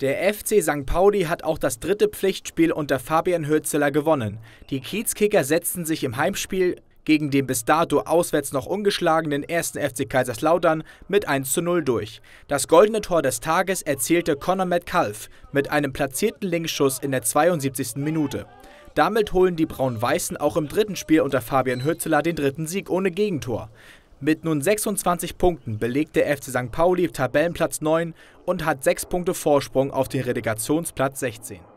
Der FC St. Pauli hat auch das dritte Pflichtspiel unter Fabian Hürzeler gewonnen. Die Kiezkicker setzten sich im Heimspiel gegen den bis dato auswärts noch ungeschlagenen ersten FC Kaiserslautern mit 1 zu 0 durch. Das goldene Tor des Tages erzielte Conor Metcalf mit einem platzierten Linksschuss in der 72. Minute. Damit holen die Braun-Weißen auch im dritten Spiel unter Fabian Hürzeler den dritten Sieg ohne Gegentor. Mit nun 26 Punkten belegt der FC St. Pauli Tabellenplatz 9 und hat 6 Punkte Vorsprung auf den Relegationsplatz 16.